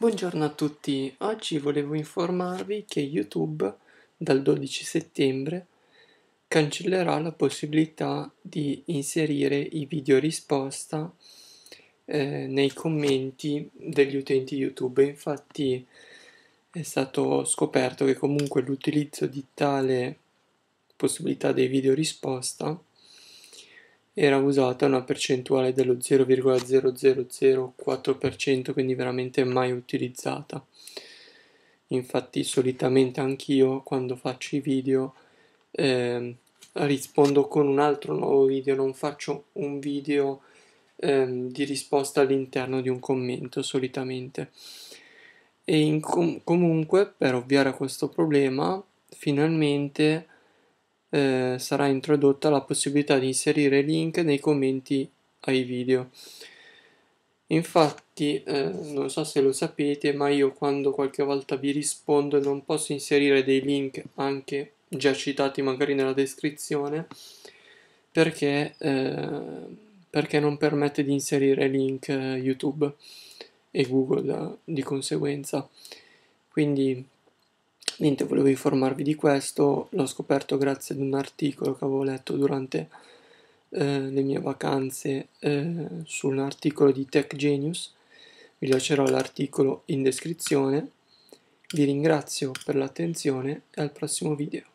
Buongiorno a tutti, oggi volevo informarvi che YouTube dal 12 settembre cancellerà la possibilità di inserire i video risposta eh, nei commenti degli utenti YouTube. Infatti è stato scoperto che comunque l'utilizzo di tale possibilità dei video risposta era usata una percentuale dello 0,0004%, quindi veramente mai utilizzata. Infatti solitamente anch'io quando faccio i video eh, rispondo con un altro nuovo video, non faccio un video eh, di risposta all'interno di un commento solitamente. E com- comunque per ovviare a questo problema finalmente eh, sarà introdotta la possibilità di inserire link nei commenti ai video. Infatti, eh, non so se lo sapete, ma io quando qualche volta vi rispondo non posso inserire dei link anche già citati magari nella descrizione perché, eh, perché non permette di inserire link eh, YouTube e Google eh, di conseguenza. Quindi Niente, volevo informarvi di questo, l'ho scoperto grazie ad un articolo che avevo letto durante eh, le mie vacanze eh, su un articolo di Tech Genius, vi lascerò l'articolo in descrizione, vi ringrazio per l'attenzione e al prossimo video.